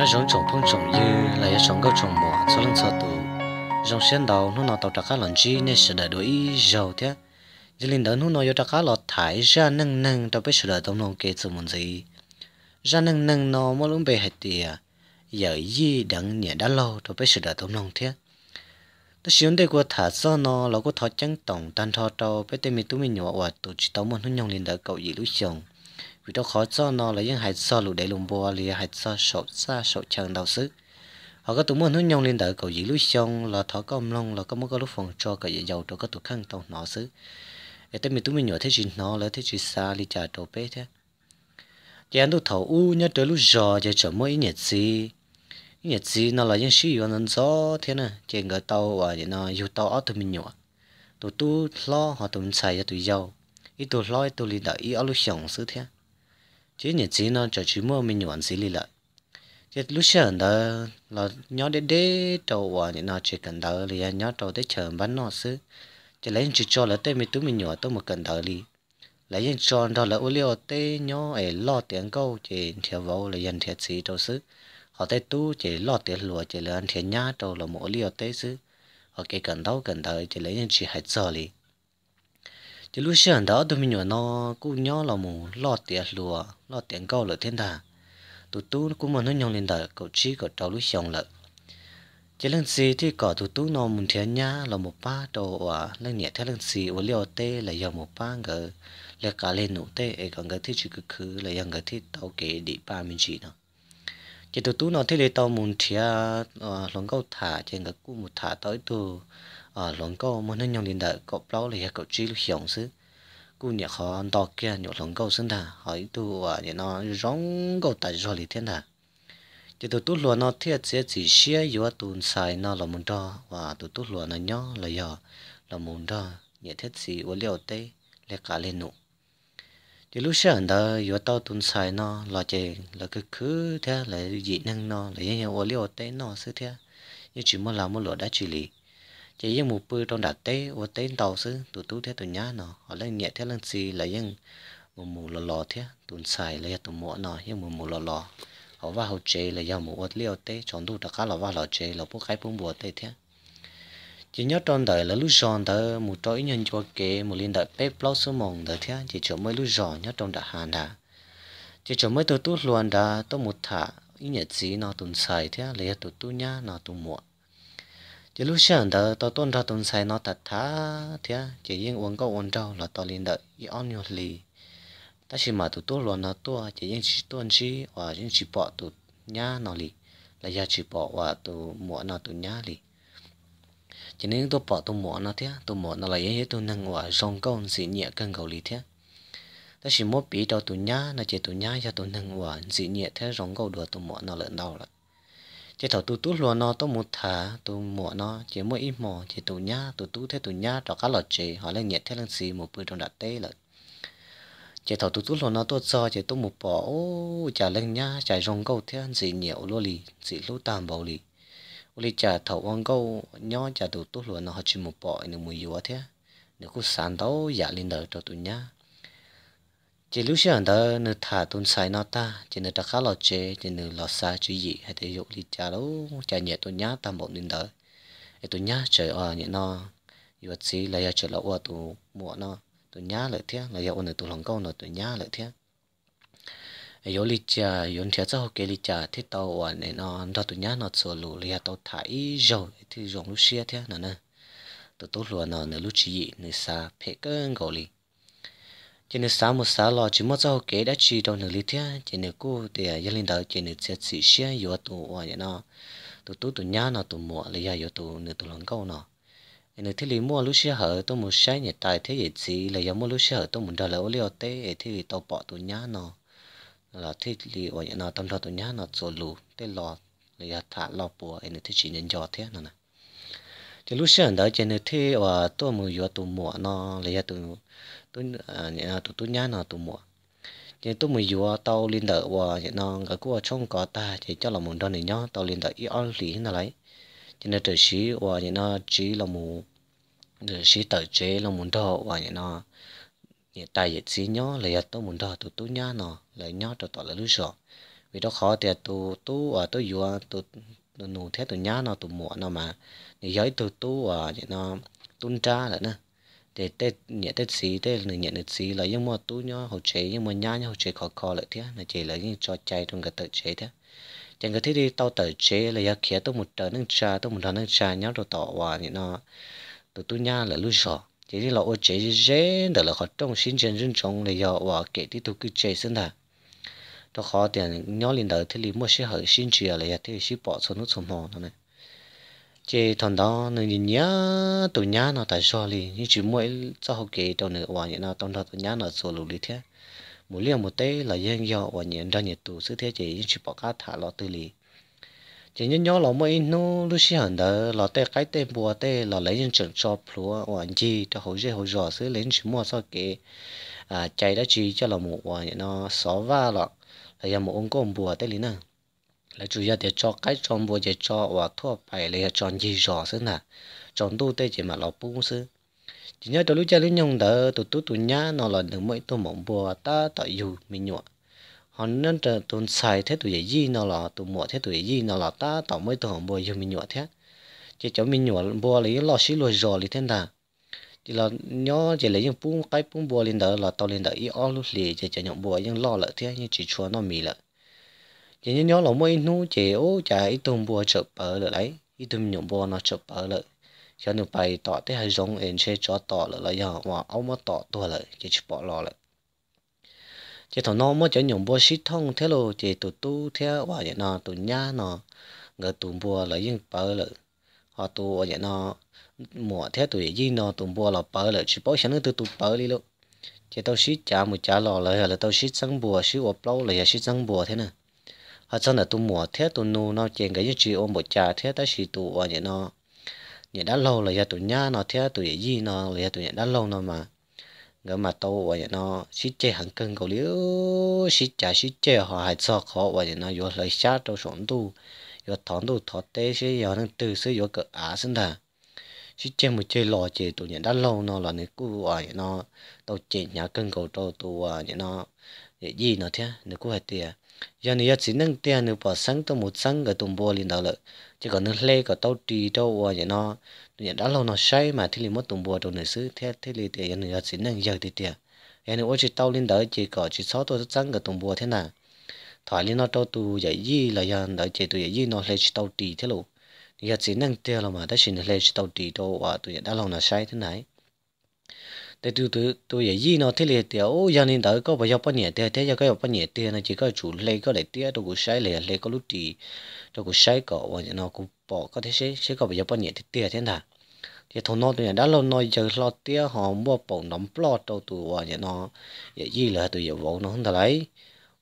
nhớ giống trồng phong trồng như là nhớ trồng gốc trồng mỏ cho lần sợ tù dòng sen đầu nó nó tàu trà cá lần chi nên sẽ đợi đuổi giàu thế giờ linh đó nó nó yêu trà cá lọt thải ra nâng nâng tàu biết sẽ đợi tông lòng kê sự muốn gì ra nâng nâng nó mỗi lúc về hết tìa giờ gì đặng nhẹ đã lâu tàu biết sẽ đợi tông lòng thế ta xíu đây qua thả do nó là có thọ chân tổng tan thọ trâu biết tên mình tụi mình nhỏ và tụi chỉ tao muốn nó nhông lên đó cậu gì lúc chồng vì đó khó cho nó là những hạt so lũ để lùng bò lì hạt so sọt sa sọt chân đầu xứ họ có tụi muốn nó nhông lên đỡ cầu dĩ lối sông là thọ có ông long là có muốn cái lúc phòng cho cả dạy giàu cho có tụi khăn tàu nọ xứ để tới mình tụi mình nhỏ thế chuyện nó là thế chuyện xa lì trả đồ bé thế chị anh tụi thầu u nhớ tới lúc giờ chị chở mỗi nhật gì nhật gì nó là những sĩ yếu nên gió thế nè chị người tàu và chị nó yêu tàu ở tụi mình nhỏ tụi tôi lo họ tụi mình xài cho tụi giàu ít tụi lo tụi lì đỡ ít ở lối xong xứ thế chứ nhật sĩ nó cho chú mua mình nhuận xí lì lại chứ lúc xưa đó là nhớ đến đế đầu và những nó chỉ cần đỡ thì nhớ đầu để chờ bán nó xứ chứ lấy chỉ cho là tên mình túi mình nhuận tôi một cần đỡ đi lấy những cho đó là ô liệu tê nhớ ấy lo tiền câu chỉ theo vào là dân thiệt sĩ đầu xứ họ tê tu chỉ lo tiền lùa chỉ là ăn thiệt nhá đầu là mỗi liệu tê xứ họ cái cần đâu cần đỡ chỉ lấy những chỉ hết giờ đi chỉ lúc xưa đó tôi mình nhỏ nó cũng nhỏ là mù lo tiền lùa lo tiền câu lợi thiên đà tụt tú cũng mà nó nhong lên đời cậu chỉ có cháu lúc xong lợi chỉ lần gì thì cậu tụt tú nó muốn thiên nhá là một ba đồ à lần nhẹ theo lần gì và liều tê là dòng một ba ngờ là cả lên nụ tê ấy còn cái thứ chỉ cứ cứ là dòng cái thứ tàu kế đi ba mình chỉ nó chỉ tụt tú nó thế lấy tàu muốn thiên ờ, lòng câu thả trên cái cú một thả tới từ à lòng câu mà nó nhau điện đợi cậu lâu là cậu chỉ lúc hiểu chứ Cú nhà họ ăn to kia nhổ lòng câu sinh thà hỏi tu à nhà nó rong câu tại do lý thiên thà chỉ tụt tụt luôn nó thiết sẽ chỉ xia yếu tuần sai nó là muốn đo và tụt tụt luôn nó nhỏ là giờ là muốn đo nhẹ thiết gì uống liệu tế lẹ cả lên nụ chỉ lúc sáng đó yếu tao tuần xài nó là chỉ là cứ cứ thế là dị năng nó là như uống liệu tế nó sẽ thế nhưng chỉ muốn làm một lỗ đã chỉ lý chỉ riêng một bữa trong đặt tế ô tế tàu xứ, tụi tú thế tụ nhá nó họ lên nhẹ thế lên gì là riêng một mù lò lò thế tụi xài là tụ mỏ nó riêng một mù lò lò họ vào hậu chế là do một vật liều tế chọn đủ đặc cá là vào lò chế là bố cái bún bùa tế thế chỉ nhớ trong đời là lúc giòn tớ một trói nhân cho kế một liên đợi bếp lót số mồng tớ thế chỉ chỗ mới lúc giòn nhớ trong đã hàn đã chỉ chỗ mới tôi tút luôn đã tôi một thả ý nhật gì nó tụi xài thế lấy tụi tú nhá nó tụi mỏ chỉ lúc sáng đó tôi tuân ra tuần sai nó thật thà thế chỉ riêng uống có uống trâu là tôi liền đợi y on nhiều lì ta chỉ mà tụt tôi luôn nó tôi chỉ riêng chỉ tuần chỉ và riêng chỉ bỏ tụt nhá nó lì là giờ chỉ bỏ và tụt muộn nó tụt nhá lì chỉ nên tôi bỏ tôi muộn nó thế tôi muộn nó là yên tôi nâng và song câu xỉ nhẹ cân cầu lì thế ta chỉ muốn bị đầu tụt nhá nó chỉ tụt nhá cho tụt nâng và xỉ nhẹ thế rong cầu đùa tụt muộn nó lợn đau rồi chỉ thầu tu tu luôn nó tu một thả tu mùa nó chỉ mỗi ít mò chỉ tu nhá tu tu thế tu nhá cho cá lọt chế họ lên nhiệt thế lên xì một bữa trong đặt tê là chỉ thầu tu tu luôn nó tu cho chỉ tu một bỏ ô chả lên nhá chả rong câu thế ăn gì nhiều luôn lì gì lú tàn bảo lì lì chả thầu ăn câu nhó chả tu tu luôn nó họ chỉ một bỏ nên mùi yếu thế nếu cứ sàn đâu giả lên đời cho tu nhá chỉ lúc xưa đó nó thả tuôn sai nó ta chỉ nó ta khá lo chế chỉ nó lo xa chứ gì hay thể dục đi cha đâu cha nhẹ tôi nhá ta một đến đó để tôi nhá trời ơi nhẹ nó vừa xí là giờ trời lậu tôi muộn nó tôi nhá lại thế là giờ ôn tôi lòng câu nó tôi nhá lại thế yếu lý cha yếu thế sao cái lý cha thế tàu ở này nó đó tôi nhá nó sửa lù là tao thải rồi thì dùng lúc xưa thế nè nè tôi tốt luôn nó nó lúc chỉ nó xa phải cơn gọi chỉ nếu sáng một sáng lo chỉ mất rau kế đã chỉ đầu nửa lít thế chỉ nếu cô thì à, gia đình đó chỉ nếu sẽ chỉ xe yếu tụ ở nhà nó tụ tụ tụ nhà nó tụ mua lấy yếu tụ nửa tụ lòng câu nó nếu thế thì mua lúc xe hở tôi muốn xe nhà tài thế gì chỉ lấy yếu mua lúc xe hở tôi muốn đào lỡ liều tê thì tôi bỏ tụ nhà nọ là thế thì ở nhà nó tâm thọ tụ nhà nó rồi lù tê lò lấy thả lò bùa nếu thế chỉ nên giò thế nó này cái lúc xưa đó trên thế và ờ, tôi mua vô tụ mua nó lấy ra tụ tụ ờ, tụ tụ nhá nó tụ mua ờ, thì tôi mua vô tàu liên đợi và nó cái của trong có ta thì cho là một đơn này nhá tàu liên đợi ít ăn lý nó lấy cho nên trời xí và nó chỉ là một rồi xí tới chế là một đồ và nó hiện tại dịch xí nhó lấy tôi một đồ tụ tụ nhá nó lấy nhó cho tôi là lúc sợ vì đó khó thì tụ tụ ở tôi vô tụ nó nụ thế tụi nhá nó tụi muộn nó mà thì giới tụi tu à vậy nó tuân tra lại nè để tết nhẹ tết xí tết nửa nhẹ nửa xí là nhưng mà tu nhá hậu chế nhưng mà nhá nhá hậu chế khó khó lại thế là chỉ là những trò chơi trong cái tự chế thế chẳng cái thiết đi tao tự chế là giờ khía tôi một trở nâng trà tôi một lần nâng trà nhá rồi tỏ hòa vậy nó tụi tu nhá là lui sợ chỉ là ô chế dễ để là khó trong sinh chân dân trong là giờ hòa kể thì tôi cứ chế xin thà đó khó tiền nhớ lên đời thì lì mua xe hơi xin chìa là thì xí bỏ xuống nước sông hồ này chế thằng đó nó nhìn nhá tụi nhá nó tại sao lì như chỉ mỗi cho học kỳ đầu nữa ngoài nó tông đó tụi nhá nó sổ lù thế một liều một tê là dân do và nhận ra nhiệt tù sự thế chỉ như chỉ bỏ cá thả lọ tư lì chỉ nhớ nhớ là mỗi nó lúc xí hẳn đó là tê cái bùa tê là lấy những trường cho plúa và anh cho hỗ trợ hỗ trợ sự lấy chỉ mua sao kì à đã chi cho là một và nó xóa va lọ là một ông có bùa tới lý nè là chủ yếu để cho cái trong bùa để cho và thua phải là chọn gì rõ xứ nè chọn tu tê chỉ mà lọc bung xứ chỉ nhớ tôi lúc cha lúc nhung đỡ tụt tụt tụt nhá nó là được mấy tôi mộng bùa ta tại dù nhọ họ nên trở tụt xài thế tụi gì nó là tụi mọ thế tụi gì nó là ta tạo mấy tôi mộng bùa dù mình nhọ thế chỉ cho mình nhọ bùa lý lo xí lùi rõ lý thế nào chỉ là nhớ chỉ lấy những bún cái bún bò lên đó là tao lên đó ý ăn lúc lì chỉ chỉ những bò những lo lại thế nhưng chỉ chua nó mì lại chỉ nhớ nhớ là mỗi nu chỉ ô chả ít tôm bò chụp ở lại đấy ít tôm những bò nó chụp ở lại cho nên bài tọ thế hay giống em sẽ cho tọ lại là giờ mà ông mà tọ tua lại chỉ chụp bỏ lo lại chỉ thằng nó mới chỉ những bò xít thông thế lo chỉ tụt tu thế và vậy nó tụt nhá nó người tụt bò lại những bờ lại họ tụt vậy nó mùa thế tuổi gì nó tụm bùa là bờ là chỉ bảo sáng nó từ tụm bờ đi luôn chỉ tao xí chả một chả lò lại là tao xí sáng bùa xí ốp lâu lại xí sáng bùa thế nè họ sau là tụm mùa thế tụm nô nó chèn cái chỉ ôm một chả thế ta xí tụ vào nhện nó nhện đã lâu là tụi nhá nó thế tuổi gì nó là tụi nhện đã lâu nó mà ngỡ mà tao vào nhện nó xí chè hàng cân cầu liễu xí chả xí chè họ hay sợ khó vào nhện nó vô lấy sát trong xuống tu vô thằng tu thót tê xí vô năng từ xí vô cỡ á sinh thà chỉ chơi một chơi lò chơi tụi nhện đã lâu nó là nên cú à nó tàu chơi nhà cân cầu tàu tụi à nó gì nó thế nó cú hết tiền giờ này chỉ nâng tiền nữa bỏ sáng tao một sáng cái tùng bò lên đó lợi chỉ còn nước lê có tàu trì tàu à vậy nó tụi nhận đã lâu nó say mà thì liền mất tùng bò tụi này xứ thế thế liền tiền giờ này chỉ nâng giờ thì tiền giờ này ôi chỉ tàu lên đó chỉ có chỉ sáu tàu sáng cái tùng bò thế nào thoại lên nó tàu tụi vậy gì là giờ đó chỉ tụi vậy gì nó lê chỉ tàu trì thế luôn giờ chỉ năng tiêu là mà đã xin lấy tàu đi đâu và tôi đã lòng là sai thế này để tôi tôi tụi giờ gì nó thế liền tiêu giờ nên tới có bao giờ bao nhiêu tiêu thế giờ có bao nhiêu tiêu nó chỉ có chủ lấy có để tiêu đâu cũng sai lấy lấy có lúc đi đâu cũng sai có và nó cũng bỏ có thế sẽ sẽ có bao giờ bao nhiêu tiêu thế nào thì thằng nó tụi đã lâu nói giờ lo tiêu họ mua bổng nấm plot đâu tôi và nó giờ gì là tôi giờ vốn nó không thể lấy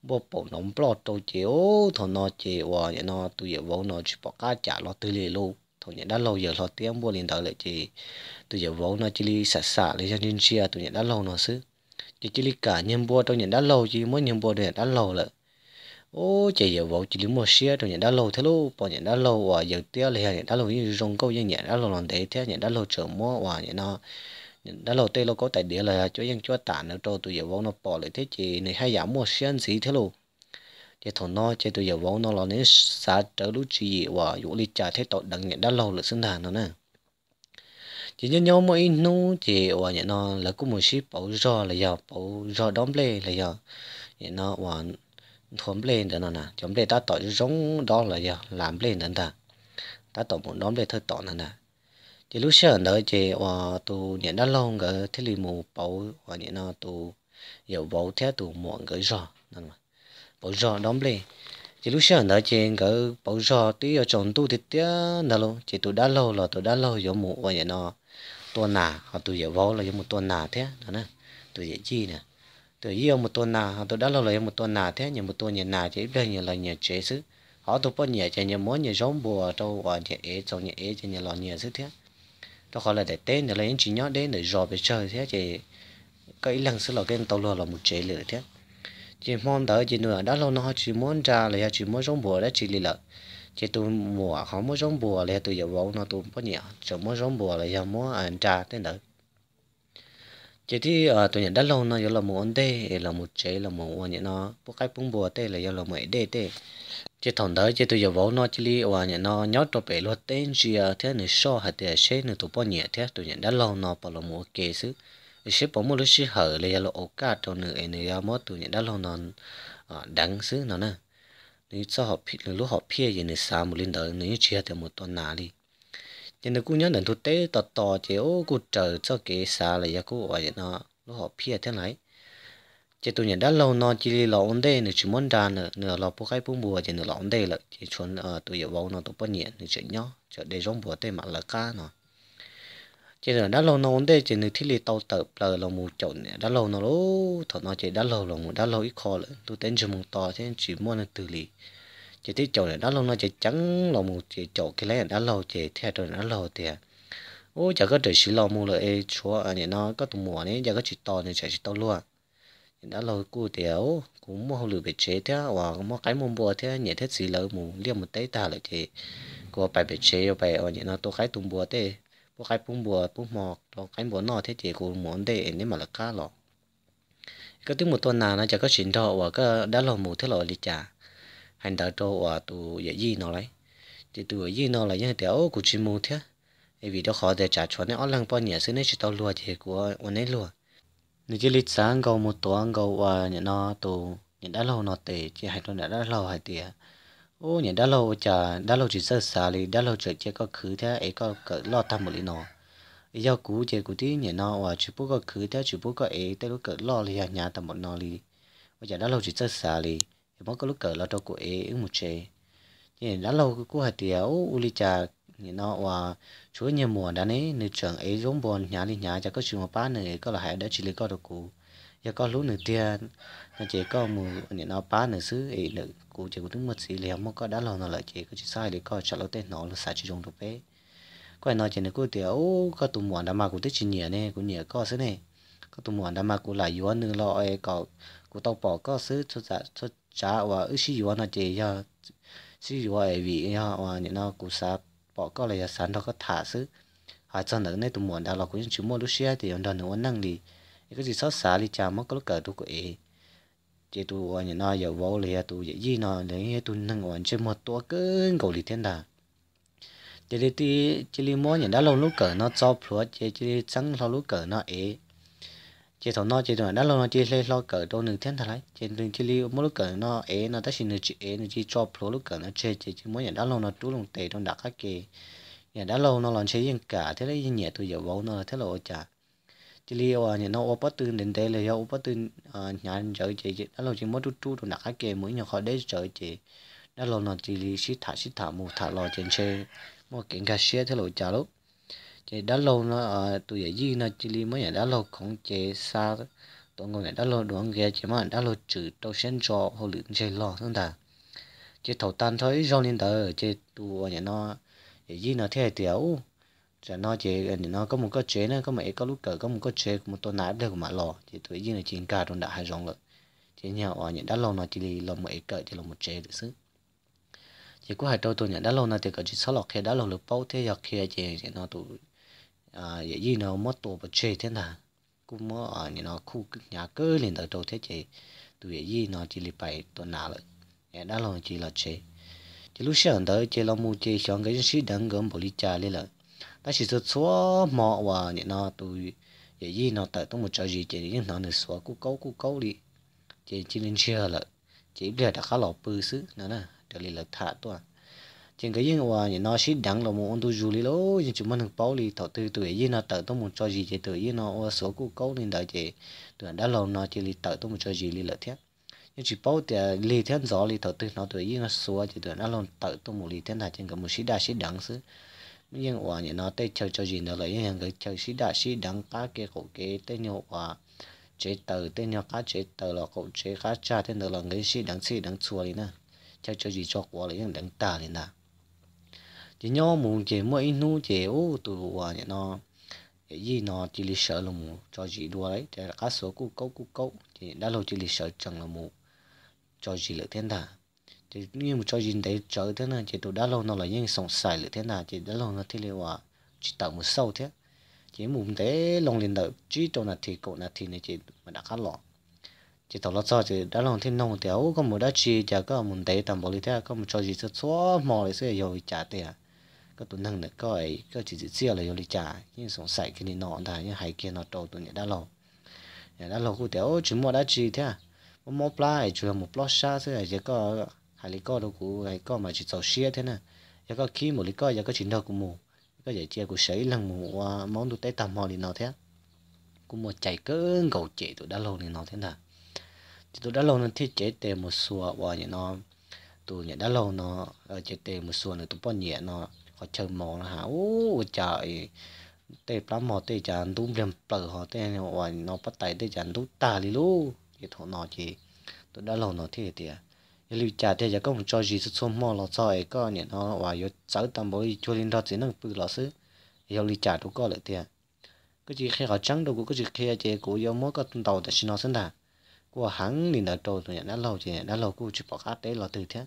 bộ bộ nóng bỏ tổ ô thọ nó chỉ và nhà nó tụi giờ vốn nó chỉ bỏ cá chả lo tư lì luôn thọ nhà đã lâu giờ lo tiêm bộ liền đó lại chỉ tụi giờ vốn nó chỉ li sạch sạch lấy cho nên chia tụi nhà đã lâu nó xứ chỉ chỉ li cả nhân bộ tụi nhà đã lâu chỉ mỗi nhân bộ để đã lâu lại ô chỉ giờ vốn chỉ li một xia tụi nhà đã lâu thế luôn bỏ nhà đã lâu và giờ tiếc là nhà đã lâu như rong câu như nhà đã lâu làm thế thế nhà đã lâu chờ mua và nhà nó đã lâu tê lô có tại địa là cho dân cho tản nữa rồi tôi giờ vốn nó bỏ lại thế chị này hay giảm mua xuyên gì thế luôn thì thằng nó chơi tôi giờ vốn nó là nên xả trở lúc chị và dụ đi trả thế tội đằng nhận đã lâu là sinh thành nó nè chỉ nhớ nhau mỗi nú chị và nhận nó là cũng một ship bảo do là giờ bảo do đóng lên là giờ nhận nó và thốn lê nữa nè chống lên ta tội giống đó là giờ làm lên nữa ta ta tội muốn đóng lên thôi tội nè chỉ lúc xưa ờ, đó chỉ và tôi nhận đã lâu cái thế li mù bảo và nhận nó tôi hiểu bảo thế tôi muộn cái rõ nên mà bảo rõ đóng lên chỉ lúc xưa đó chỉ cái bảo rõ tuy ở trong tôi thì tiếc nè luôn chỉ tôi đã lâu là tôi đã lâu hiểu mù và nhận nó tôi nà họ tôi hiểu bảo là hiểu một tuần nà thế nè tôi dễ chi nè tôi yêu một nà nào tôi đã lâu là rồi một tuần nà thế nhiều một tuần nhiều nà chỉ đây nhiều là nhiều chế xứ họ tôi có nhiều chỉ nhiều món nhiều giống bùa trâu và nhiều ế trong nhiều ế chỉ nhiều lò nhiều xứ thế đó gọi là để tên để lấy chỉ nhót đến để dò về trời thế thì cái lần sau là cái tàu lừa là một chế lửa thế chỉ mong đợi chỉ nữa đã lâu nó chỉ muốn ra là chỉ muốn giống bùa đó chỉ lì lợ chỉ tôi mùa không muốn giống bùa là tôi giờ vốn nó tôi có nhiều chỉ muốn giống bùa là giờ muốn ăn trà thế nữa chỉ thì ở ờ, tụi nhận đã lâu nó yếu là một ổn tê là một chế là một nhận nó bố cái bung bùa tê là yếu là một đê tê chỉ thằng đó chỉ tôi giờ vốn nó chỉ li ổn nhận nó nhớ cho bé lo tên gì à thế này so hạt thế chế này tụi bao nhiêu thế tôi nhận đã lâu nó bảo là một kế xứ chế bảo một lúc xí hở là giờ là ổ cát cho nữa này yếu mất tôi nhận đã lâu nó ờ, đắng xứ nó nè nếu sau họ lúc họ phe gì nữa sao một lần đó nếu chia thì một tuần nào đi cho nên cũng nhớ đến thực tế tò tò chỉ ô cụ chờ cho cái xa là cụ ở nó nó họ phía thế này chỉ tôi nhận đã lâu nó chỉ là ổn đây nữa chỉ muốn ra nữa nữa là bố cái bố ờ, bùa chỉ nữa là ổn đây là chỉ chuẩn ở tôi giờ vào nó tôi bắt nhện nữa chỉ nhớ chỉ để giống bùa tế mặt là cá nó chỉ là đã lâu nó ổn đây chỉ nữa thì lì tàu tập là là một chỗ nè đã lâu nó lố thọ nó chỉ đã lâu là một đã lâu ít khó lắm tôi tên chỉ muốn to thế chỉ muốn là từ lì chỉ thấy chỗ này đã lâu nó chỉ trắng lò mù chỉ chỗ cái này đã lâu chỉ theo rồi đã lâu thì à. ô chả có trời xí lò mù là ê chúa à nhỉ nó có tụm mùa này chả có chỉ to này chả chỉ to luôn à. đã lâu thì tiểu à, cũng mua lửa bị chế thế và mua cái mồm bùa thế nhỉ thế xí lỡ mù liêm một tay ta lại thì của bài bị chế bài anh ờ, nhỉ nó tôi cái tụm bùa thế bố cái bún bùa bún mọc, rồi cái bùa nọ thế chỉ của món đây nên mà là cá lọ cái tiếng một tuần nào nó chỉ có chuyện đó và cái đã lâu mù thế lọ đi chả hành đạo cho ở tù dễ gì nó lấy thì tù dễ nó lấy những tiểu của chim mù thế ấy vì đó khó để trả cho nên ở lăng bao nhiêu xưa nên chỉ tao lùa thì của anh ấy lùa nên chỉ lịch sáng gầu một tổ ăn gầu ở à, nhà nó tù nhà đã lâu nó tệ chỉ hành nó đã lâu hay tệ ô nhà đã lâu chả đã lâu chỉ sơ xả thì đã lâu chờ chỉ có khứ thế ấy có cỡ lo tâm một lý nó ấy do cú chỉ cú tí nhà nó và chỉ bút có khứ thế chỉ bút có ấy tới lúc cỡ lo thì à, nhà tâm một nó đi bây giờ đã lâu chỉ sơ xả thì thì bao cái lúc cỡ là cho cô ứng một chế thì đã lâu cô hạt tiếu uli trà thì nó và chúa nhiều mùa đã nấy nữ trưởng ấy giống buồn nhà đi nhà cho có chuyện một ba này có là hãy đã chỉ lấy có được cũ, giờ có lũ nửa tiền, nó chỉ có mù thì nó ba nửa xứ ấy nữ cũ, chỉ có đứng một xí liền mà có đã lâu nó lại chỉ có chỉ sai để có chặt lỗ tên nó là xả chỉ dùng được bé quay nói chuyện là cô tiếu có tụ mùa đã mà cũng thích chỉ nhẹ nè cũng nhẹ có xứ này có tụ mùa đã mà cũng lại yếu nửa lo ấy có cụ tàu bỏ có xứ cho giả dạ, cho cha và ước gì vậy nó chỉ ya chỉ vậy vì ya và những nó cũng sa bỏ có là sản nó có thả xứ hay chân nữa này tụi mình đã là cũng chỉ mua lúc xe thì ông đó nó năng đi cái gì sót xả thì cha mất cái lúc cỡ tụi cái chỉ tụi và những nó giờ vô là tụi dễ gì nó lấy tụi năng anh chơi mua to cứng cầu đi thiên đàng chỉ đi chỉ đi mua những đã lâu lúc cỡ nó cho phluo chỉ chỉ trắng lâu lúc cỡ nó ấy chỉ thọ nó chỉ thọ đã lâu nó chỉ lấy lo cỡ đôi nửa thiên thà lấy chỉ đừng chỉ liu mỗi lúc cỡ nó é nó tất nhiên nửa chỉ é nửa chỉ cho pro lúc cỡ nó chơi chỉ chỉ mỗi nhà đã lâu nó trú lùng tệ trong đặc các kỳ nhà đã lâu nó làm chơi yên cả thế đấy nhẹ tôi giờ vỗ nó thế là ở chà chỉ liu à nhà nó ốp bắt tương đến đây là do ốp bắt tương à, nhà chơi chỉ chỉ đã lâu chỉ mỗi trú trú trong đặc các kỳ mỗi nhà khỏi để chơi chỉ đã lâu nó chỉ liu xí thả xí thả mù thả lò trên chơi mỗi kiện cả xe thế là ở chà lúc chế đã lâu nó ở tụi ấy gì nó chỉ li mới đã lâu không chế xa tụi người đã lâu đoán ghé chế mà đã lâu chữ tàu sen cho hồ lựu chế lo xong ta chế thầu tan thôi do nên tờ chế tụi nhà nó ấy gì nó thế tiểu cho nó chế nó có một cái chế nữa có mấy có lúc cỡ có một cái chế một tuần nãy được mà lo chế tụi gì là chín cả trong đã hai dòng rồi chế nhà ở nhà đã lâu nó chỉ li lo mấy cỡ chỉ lo một chế được chứ chỉ có hai trâu tụi nhà đã lâu nó thì có chỉ sáu lọ kia đã lâu được bao thế giờ kia chế nó tụi à vậy nó mất tổ bật chơi thế nào cũng mất ở nó khu nhà cơ liền tới đầu thế chị tụi vậy nó chỉ là phải tuần nào rồi đã là chỉ là chơi chỉ lúc sáng tới chơi là mua chơi xong cái gì đang gần bỏ đi chơi lên rồi ta chỉ số số mọ và như nó tụi vậy gì nó tới tôi một trò gì chơi những nó nữa số cú câu cú câu đi chơi chỉ nên chơi là chỉ bây giờ đã khá lọ bự xứ nữa nè trở lại là thả tôi chừng cái gì mà nó xí đắng là một ông tôi dù lý nhưng chúng mình thằng bao lì thọ từ tuổi gì nó tự tôi muốn cho gì thì tuổi gì nó số cũ câu nên đại chị tuổi đã lâu nó chỉ lì tự tôi muốn cho gì đi lợi thiết nhưng chỉ bao thì lì thiên gió lì thọ từ nó tuổi gì nó số thì tuổi đã lâu tự tôi muốn lì thiên là chừng cái một xí đa xí đắng xứ nhưng mà những nó tây chơi cho gì nó lấy hàng cái chơi xí đa xí đắng cá cái khổ cái tây nhiều quả chế tờ tây nhiều cá chế tờ là cổ chế cá cha thế nữa là người xí đắng xí đắng chua đi nè chơi cho gì cho quá lấy hàng đắng ta đi nè chỉ nhau mù chỉ mỗi nu chỉ ô tụ hòa nhỉ nó cái gì nó chỉ lịch sử là mù cho gì đua đấy thì các số cụ câu cụ câu chỉ đã lâu chỉ lịch sử chẳng là mù cho gì lợi thiên đà chỉ như một cho gì đấy trở thế này chỉ tụ đã lâu nó là những sống xài lợi thiên đà chỉ đã lâu nó thì liệu hòa chỉ tạo một sâu thế chỉ mù thế lòng liền đợi chỉ trong là thì cậu là thì này chỉ mà đã khát lọ chỉ tàu lót cho chỉ đã lòng thiên nông thì ấu có một đã chi chả có một đấy tầm bò lý thế có một cho gì rất số mò để sẽ giàu trả tiền ก็ตัวนั่งเนี่ยก็ไอ้ก็ chỉ chỉ chia là yêu lý trả nhưng sống sảy cái này nọ thà nhưng hai kia nó trâu tụi nhẹ đã lâu nhẹ đã lâu cụ tiểu chỉ mua đã chỉ thế à một món plai chỉ một plot thế này chỉ có hai lý co đâu cụ hai co mà chỉ sầu xia thế nè chỉ có khi một lý co chỉ có chín đầu cụ mù có giải chia cụ sấy lần mù món tụi tay tầm mò à. thì nào thế cụ mù chạy cỡ cầu chạy tụi đã lâu thì nào thế nào tụi đã lâu nó thiết chế tề một xùa và nhẹ nó tụi nhẹ đã lâu nó ờ, chế tề một xùa nữa tụi bao nhẹ nó họ chờ mò là hả ô trời tê plám họ tê chẳng đúng liền bờ họ tê hỏi nó bắt tay tê chẳng đúng ta đi lu thì thọ nó chỉ tôi đã lâu nó thế thì giờ lưu trả thế giờ công cho gì số số mò là cho ấy có nhỉ nó hỏi giờ sáu tầm bối cho linh đó chỉ năng bự là xứ giờ lưu trả đủ có lại tiền cái gì khi họ trắng đâu cũng cái gì khi chị cũng yêu mỗi cái tàu để xin nó sinh ra của hắn thì nợ trâu rồi đã lâu thì đã lâu cũng chỉ bỏ khác đấy là từ thế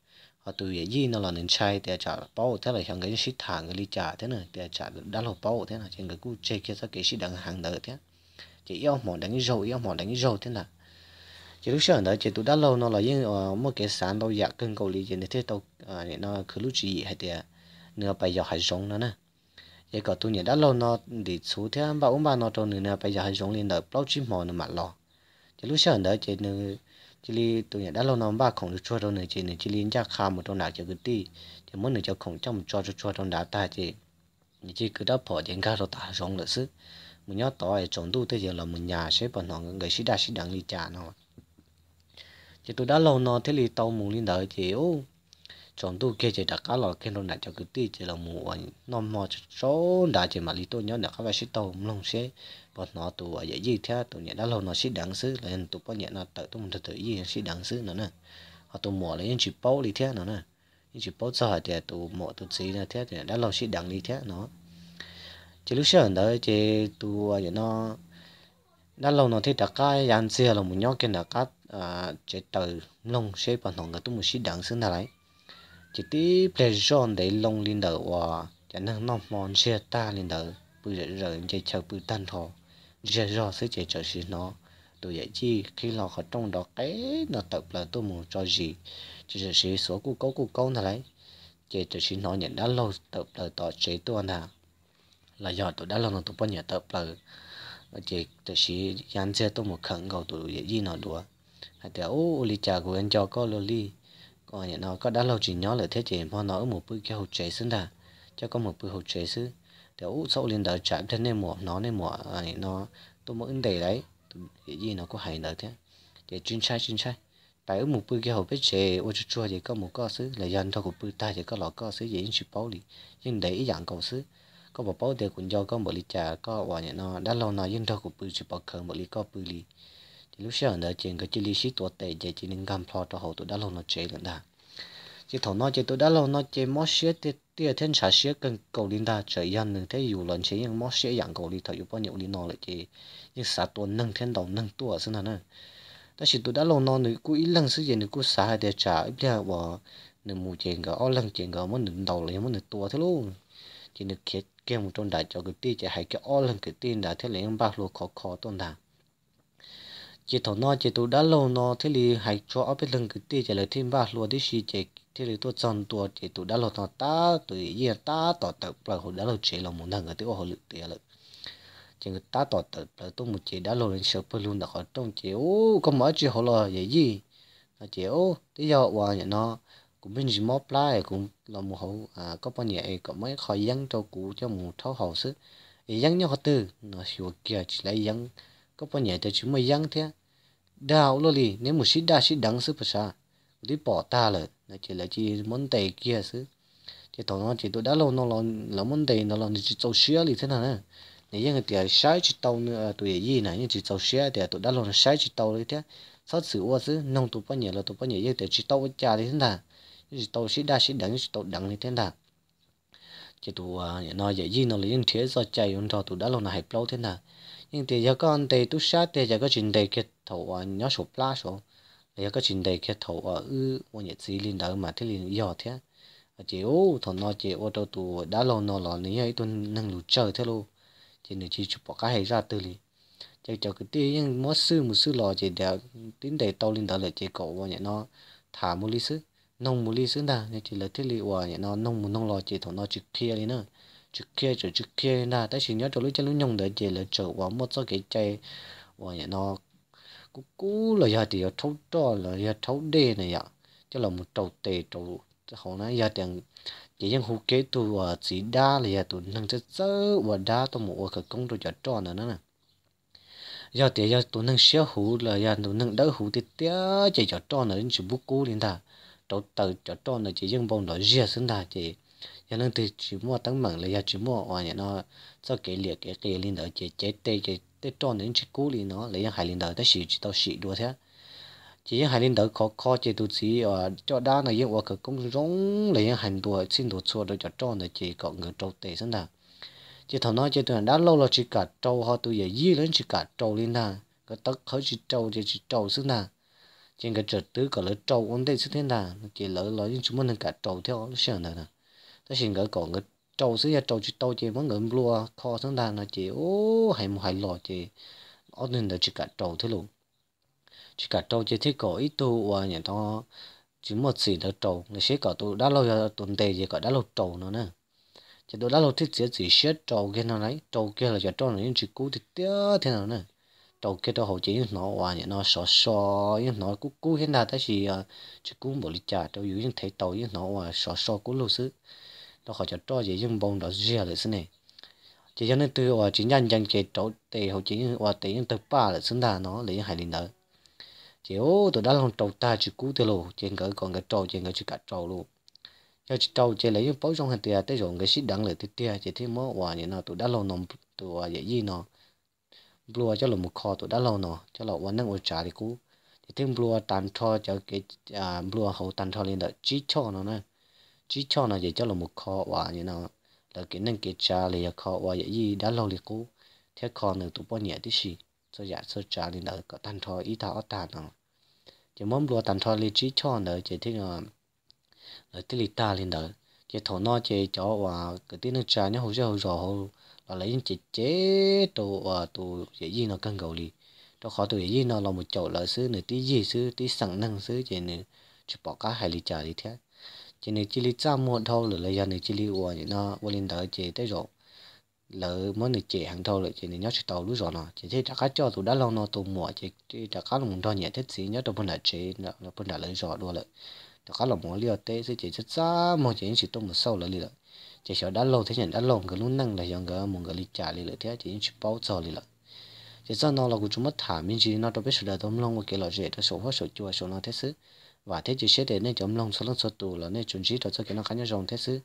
họ tụi vậy gì nó là nên sai thì trả bao thế là chẳng cái shit hàng cái ly trả thế này thì trả đã là bao thế này chẳng cái cú chơi kia sao cái shit đang hàng đỡ thế chỉ yêu mỏ đánh dầu yêu mỏ đánh dầu thế này, chỉ lúc xưa đó chỉ tụi đã lâu nó là những một cái sản đâu dạ cần cầu lý gì thế tao nó cứ lúc gì hay thì nửa bài giờ hay giống nó nè giờ có tụi nhớ đã lâu nó để số thế bà ông bà nó cho nửa bài giờ hay giống lên đợi bao chim mỏ nó mặt lo chỉ lúc xưa đó chỉ nửa chỉ li tôi nhận đã lâu năm ba khổng được cho trong này chỉ này chỉ li nhà khá một trong nào cho cái đi chỉ muốn này cho khổng trong cho cho cho trong đá ta chỉ như chỉ cứ đã bỏ tiền ra rồi ta rong là sức mình nhớ tỏ ai chọn tu tới giờ là mình nhà sẽ bọn họ người sĩ đa sĩ đặng đi trả nó chỉ tôi đã lâu nó thế li tàu mù lên đợi chỉ oh, ô chọn tu kia chỉ đặt cá lò kia nó nãy cho cái tí chỉ là mù non nó mò số đã chỉ mà lý tôi nhớ là các bác sĩ tàu lông xe bọn nó tu ở dễ gì thế tụ nhẹ đã lâu nó sẽ đáng sứ là tụ bao nhẹ nó tự tôi mình tự gì sẽ đáng sứ nữa nè họ tụ mò lấy chỉ bao lý thế nữa nè chỉ bao giờ thì tụ mò tụ gì là thế thì đã lâu sẽ đáng lý thế nó chỉ lúc xưa đó chỉ tụ ở nó đã lâu nó thấy đặt cá dàn xe là một nhóm kia đặt cá à, chỉ tàu lông xe bọn nó người tụ một sĩ đáng xứ nào đấy chỉ tí ple john để lông lên đầu và chỉ năng nông mòn xe ta lên đầu bây giờ rồi chạy chờ bự tan thọ giờ do sẽ chạy chờ xí nó tôi dạy chi khi lò khỏi trong đó cái nó tập là tôi muốn cho gì chỉ là xí số cu cố cu câu này lấy chạy chờ xí nó nhận đã lâu tập là tỏ chế tôi nè à. là giờ tôi đã lâu nó tôi bao nhiêu tập là chỉ chờ xí dán xe tôi một khẩn cầu tôi dạy gì nó đùa hay là ô lý cha của anh cho có lô loli có nhận nó có đã lâu chỉ nhớ lại thế chỉ mà nó ở một bữa kia hậu chế xứng đà cho có một bữa hậu chế xứ để út sâu lên đỡ chạm thế nên mùa nó nên mùa nhận nó tôi muốn để đấy để gì nó có hay nữa thế để chuyên sai chuyên sai tại ở một bữa kia hậu biết chế ôi chua chua thì có một cơ xứ là dân thôi của bữa ta thì có lọ cơ xứ dễ chịu bao đi nhưng để ý dạng cầu xứ có một bao thì cũng do có một lý trà có hòa nhận nó đã lâu nó dân thôi của bữa chịu bao khờ một lý có bữa lý lúc xưa ở trên cái chữ lý sĩ tuổi tệ để chỉ nên gam phò tuổi hậu tuổi đã lâu nó chế lần đã chỉ thằng nó chế tuổi đã lâu nó chế mót xế thì tia thiên trả xế cần cầu linh ta trở yên nên thế dù lần chế nhưng mót xế dạng cầu linh thật dù bao nhiêu linh nó lại chế nhưng xả tôi nâng thiên đầu nâng tua xin nào nè ta chỉ tuổi đã lâu nó nữa cứ ít lần sử dụng nữa cứ xả để trả ít là bỏ nửa mù chế cả ó lần chế cả muốn nửa đầu lại muốn nửa tua thế luôn chỉ nửa kia kia một trong đại cho cái tia chế hay cái ó lần cái tia đã thế lấy ông bác luôn khó khó tôn đàng chỉ thọ nó chỉ tôi đã lâu nó thế thì hãy cho ở bên lưng cái tia trả lời thêm ba luôn đi xì chế thế thì tôi chọn tua chỉ tôi đã lâu nó ta tôi yên ta tỏ tự là hồi đã lâu chỉ là muốn thằng người tiêu hồi lực tia lực chỉ người ta tỏ tự là tôi một chỉ đã lâu lên sợ luôn đã khỏi trong chỉ ô có mở chỉ hồi là vậy gì là chỉ ô thế giờ qua nhà nó cũng bên gì móp lại cũng là một hậu à có bao nhiêu có mấy khỏi dân cho cũ cho một thấu hậu sức dân nhau họ tư nó sửa kia chỉ lấy dân có bao nhiêu cho chúng mày dân thế đào lo li nếu một xít đa xít đắng sư pasa đi bỏ ta lợ nói chỉ là chỉ món tề kia sư chỉ thằng nó chỉ tôi đã lâu nó lo là món tề nó lo chỉ trâu xía li thế nào nè nếu như cái ta sai chỉ tàu nữa à, tụi gì này nhưng chỉ trâu xía thì à, tôi đã lâu nó sai chỉ tàu đấy thế sát sự ô sư nông tu bao nhiêu là tu bao nhiêu như cái chỉ tàu cha đi thế nào chỉ tàu xít đa xít đắng chỉ tàu đắng đi thế nào chỉ tụi à, nói vậy gì nó lấy những thế do chạy ông thọ tụi đã lâu nó hẹp lâu thế nào nhưng thì giờ con thì tu sát thì giờ có chuyện đề kết thầu à nhớ số pla số giờ có chuyện đề kết thầu à ư ô nhật sĩ liên đỡ mà thế liền giờ thế ô thằng nó chiều ô tô tu đã lâu nó lò này ấy tôi nâng lụt chờ thế luôn chỉ nữa chỉ chụp bỏ cái hay ra từ liền chỉ cho cái tí nhưng mỗi sư một sư lò chỉ để tính đây tàu liên đỡ lại chỉ cổ vào nhẹ nó thả một ly sư nông một ly sư nào nên chỉ là thế liền vào nhẹ nó nông một nông lò chỉ thằng nó chỉ kia đi nữa chụp kia chụp chụp kia na tại vì nhớ cho lũ chân lũ nhung đấy chỉ là chỗ quá một số cái chạy và nó cú cú là giờ thì thấu to là giờ thấu đê này ạ chứ là một trầu tề trầu họ nói giờ tiền chỉ những hồ kế tu và chỉ đa là giờ tu năng chất sơ và đa tu một cái công tu giờ tròn nữa nè giờ thì giờ tu năng xíu hồ là giờ tu năng đỡ hồ thì tía chỉ cho tròn là đến chụp bút cú lên ta trầu tờ cho tròn là chỉ những bông nó riêng xứng ta chỉ nhà nó từ chỉ mua tấm mảng là nhà chỉ mua và nhà nó cho cái liệt cái cái linh đỡ chế chế tê chế tê cho nên chỉ cú linh nó lấy hai linh đỡ ta xịt chỉ tao xịt đua thế chỉ những hai linh đỡ khó khó chế tu sĩ và cho đa này yêu cái công rong lấy hành đua xin đồ xua đôi cho cho này chỉ có người trâu tê sẵn nào chỉ thằng nói chỉ tuần đã lâu rồi chỉ cả trâu họ tôi giờ dí lên chỉ cả trâu linh nào cái tất hết chỉ trâu chỉ chỉ trâu sẵn nào trên cái trật tứ có lỡ trâu ổn định sẵn thế nào chỉ lỡ lỡ những chúng mình cả trâu theo nó xem nào ta xin gỡ cổ ngỡ trâu xứ trâu chỉ trâu chỉ muốn ngỡ lúa kho sáng đàn là chỉ ô hay một hay lò chỉ ở nên là chỉ cả trâu thế luôn chỉ cả trâu chỉ thế cổ ít tu và nhận thọ chỉ một xì được trâu người sẽ cả tu đã lâu tuần tề gì cả đã lâu trâu nữa nè chỉ tôi đã lâu thích sẽ chỉ xét trâu kia nó lấy trâu kia là cho trâu này chỉ cú thì tiếc thế nào nè trâu kia đó hậu chỉ nó và nhận nó sò sò những nó cú cú hiện tại ta chỉ à. chỉ cú một lít trà trâu dưới thấy trâu những nó và sò sò cú lâu xứ nó khỏi cho cho dễ dùng bông đó dễ là xin này chỉ cho nên từ và chỉ nhân dân chỉ chỗ tề hồ chỉ và tề nhân từ ba là xin ta nó lấy hai linh đó chỉ ô tụi đã làm trâu ta chỉ cứu từ lù chỉ cái còn cái trâu chỉ cái chỉ cả trâu luôn cho chỉ trâu chỉ lấy những bó trong hàng tia tới rồi cái xít đắng lại tia chỉ thêm mỡ hòa như nào tụi đã lâu nồng tụi dễ gì nó blue cho là một kho tụi đã lâu nó cho là quan năng ở trà thì cứu, chỉ thêm blue tàn cho cho cái à blue hậu tàn cho lên đó chỉ cho nó nè chỉ cho nó vậy cho là một kho quả như nào là cái năng cái trà là kho quả vậy gì đã lâu liền cũ thế kho nữa tụi bao nhiêu tí gì cho dạ cho trà liền đó có tan thọ ít thọ tàn nó chỉ mong lúa tan thọ liền chỉ cho à, nó chỉ thế là là tí lì ta liền đó chỉ thọ nó chỉ cho và cái tí năng trà nhá hồ sơ hồ sơ hồ là lấy những chỉ chế đồ và tụ vậy à, gì nó cần cầu đi cho khó tụi gì nó là một chỗ là xứ nữa tí gì xứ tí sẵn năng xứ chỉ nữa chỉ bỏ cá hải lý trả đi thế chỉ này chỉ lý trăm muộn thôi là lấy ra này chỉ lý uo thì nó vô linh đỡ chỉ tới rồi lỡ mới này chỉ hàng thôi là chỉ này nhớ chỉ tàu lúc rồi nó chỉ thấy đã cá cho tụ đã lâu nó tụ mùa chỉ đã cá là muốn thâu nhẹ thế xí nhớ tụ bên là chỉ là bên là lấy rồi đua lại đã cá là muốn liều tế sẽ chỉ rất xa mà chỉ chỉ tụ một sâu là liều chỉ sợ đã lâu thế nhận đã lâu cái lúc năng là giống cái muốn cái lý trả liều thế chỉ chỉ bao giờ liều chỉ sau nó là cũng chúng mất thả mình chỉ nó đâu biết sửa đời tôm long và cái loại rễ đó số hóa số chua số nó thế xứ và thế chỉ xét để nên chấm lông số lần số tù là nên chuẩn chỉ cho cho cái nó khá nhiều dòng thế xứ